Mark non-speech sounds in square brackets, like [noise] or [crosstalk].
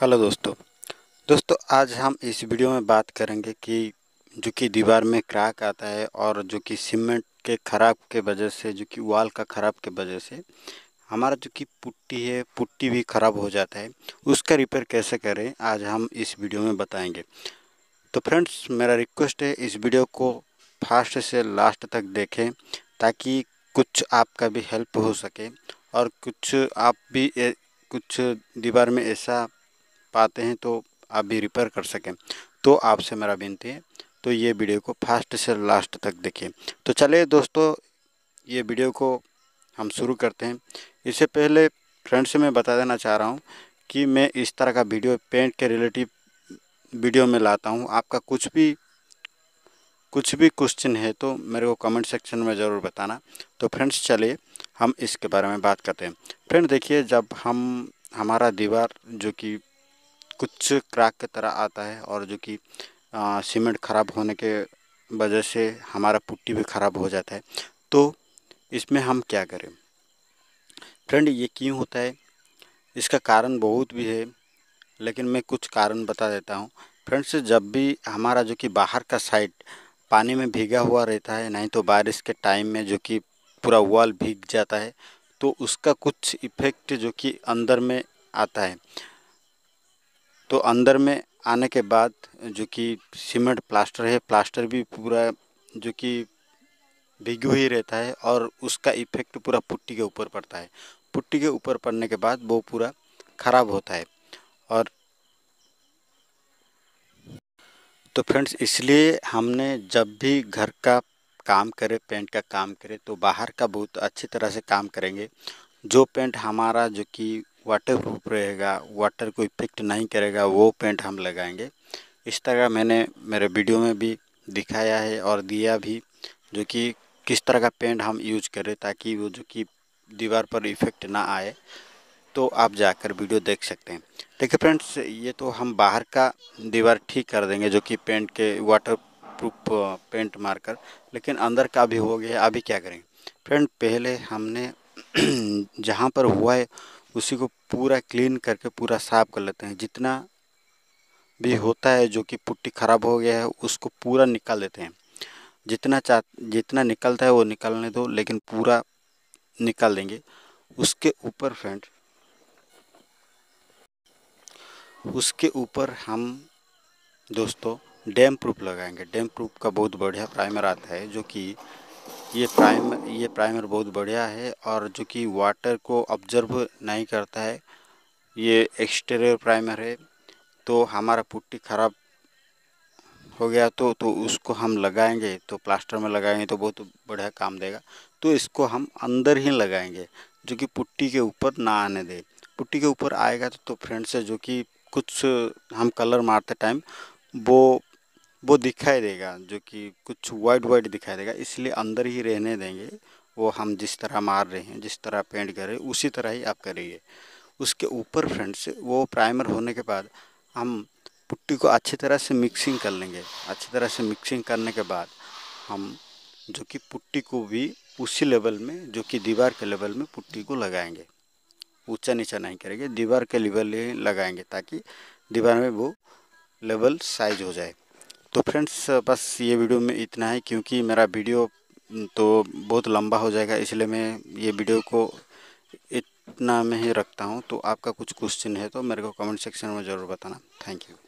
Hello दोस्तों दोस्तों आज हम इस वीडियो में बात करेंगे कि जो कि दीवार में क्रैक आता है और जो कि सीमेंट के ख़राब के वजह से जो कि वाल का ख़राब के वजह से हमारा जो कि पुट्टी है पुट्टी भी ख़राब हो जाता है उसका रिपेयर कैसे करें आज हम इस वीडियो में बताएंगे तो फ्रेंड्स मेरा रिक्वेस्ट है इस वीडियो को फास्ट से लास्ट तक देखें ताकि कुछ आपका भी हेल्प हो सके और कुछ आप भी ए, कुछ दीवार में ऐसा पाते हैं तो आप भी रिपेयर कर सकें तो आपसे मेरा विनती है तो ये वीडियो को फास्ट से लास्ट तक देखें तो चलिए दोस्तों ये वीडियो को हम शुरू करते हैं इससे पहले फ्रेंड्स मैं बता देना चाह रहा हूँ कि मैं इस तरह का वीडियो पेंट के रिलेटिव वीडियो में लाता हूँ आपका कुछ भी कुछ भी क्वेश्चन है तो मेरे को कमेंट सेक्शन में ज़रूर बताना तो फ्रेंड्स चलिए हम इसके बारे में बात करते हैं फ्रेंड देखिए जब हम हमारा दीवार जो कि कुछ क्रैक की तरह आता है और जो कि सीमेंट ख़राब होने के वजह से हमारा पुट्टी भी ख़राब हो जाता है तो इसमें हम क्या करें फ्रेंड ये क्यों होता है इसका कारण बहुत भी है लेकिन मैं कुछ कारण बता देता हूँ फ्रेंड्स जब भी हमारा जो कि बाहर का साइड पानी में भीगा हुआ रहता है नहीं तो बारिश के टाइम में जो कि पूरा वॉल भीग जाता है तो उसका कुछ इफ़ेक्ट जो कि अंदर में आता है तो अंदर में आने के बाद जो कि सीमेंट प्लास्टर है प्लास्टर भी पूरा जो कि भिगी हुई रहता है और उसका इफेक्ट पूरा पुट्टी के ऊपर पड़ता है पुट्टी के ऊपर पड़ने के बाद वो पूरा ख़राब होता है और तो फ्रेंड्स इसलिए हमने जब भी घर का काम करें पेंट का काम करें तो बाहर का बहुत अच्छी तरह से काम करेंगे जो पेंट हमारा जो कि वाटर प्रूफ रहेगा वाटर को इफेक्ट नहीं करेगा वो पेंट हम लगाएंगे इस तरह मैंने मेरे वीडियो में भी दिखाया है और दिया भी जो कि किस तरह का पेंट हम यूज करें ताकि वो जो कि दीवार पर इफ़ेक्ट ना आए तो आप जाकर वीडियो देख सकते हैं देखिए फ्रेंड्स ये तो हम बाहर का दीवार ठीक कर देंगे जो कि पेंट के वाटर प्रूफ पेंट मारकर लेकिन अंदर का भी हो गया अभी क्या करें फ्रेंड पहले हमने [clears throat] जहाँ पर हुआ है उसी को पूरा क्लीन करके पूरा साफ कर लेते हैं जितना भी हम्म। होता है जो कि पुट्टी खराब हो गया है उसको पूरा निकाल देते हैं जितना चाह जितना निकलता है वो निकालने दो लेकिन पूरा निकाल देंगे उसके ऊपर फ्रेंड उसके ऊपर हम दोस्तों डैम प्रूफ लगाएंगे डैम प्रूफ का बहुत बढ़िया प्राइमर आता है जो कि ये प्राइमर ये प्राइमर बहुत बढ़िया है और जो कि वाटर को ऑब्जर्व नहीं करता है ये एक्सटेरियर प्राइमर है तो हमारा पुट्टी ख़राब हो गया तो तो उसको हम लगाएंगे तो प्लास्टर में लगाएंगे तो बहुत बढ़िया काम देगा तो इसको हम अंदर ही लगाएंगे जो कि पुट्टी के ऊपर ना आने दे पुट्टी के ऊपर आएगा तो, तो फ्रेंड से जो कि कुछ हम कलर मारते टाइम वो वो दिखाई देगा जो कि कुछ वाइट वाइट दिखाई देगा इसलिए अंदर ही रहने देंगे वो हम जिस तरह मार रहे हैं जिस तरह पेंट कर रहे हैं उसी तरह ही आप करिए उसके ऊपर फ्रेंड्स वो प्राइमर होने के बाद हम पुट्टी को अच्छी तरह से मिक्सिंग कर लेंगे अच्छी तरह से मिक्सिंग करने के बाद हम जो कि पुट्टी को भी उसी लेवल में जो कि दीवार के लेवल में पुट्टी को लगाएंगे ऊंचा नीचा नहीं करेंगे दीवार के लेवल लगाएंगे ताकि दीवार में वो लेवल साइज हो जाए तो फ्रेंड्स बस ये वीडियो में इतना है क्योंकि मेरा वीडियो तो बहुत लंबा हो जाएगा इसलिए मैं ये वीडियो को इतना में ही रखता हूँ तो आपका कुछ क्वेश्चन है तो मेरे को कमेंट सेक्शन में ज़रूर बताना थैंक यू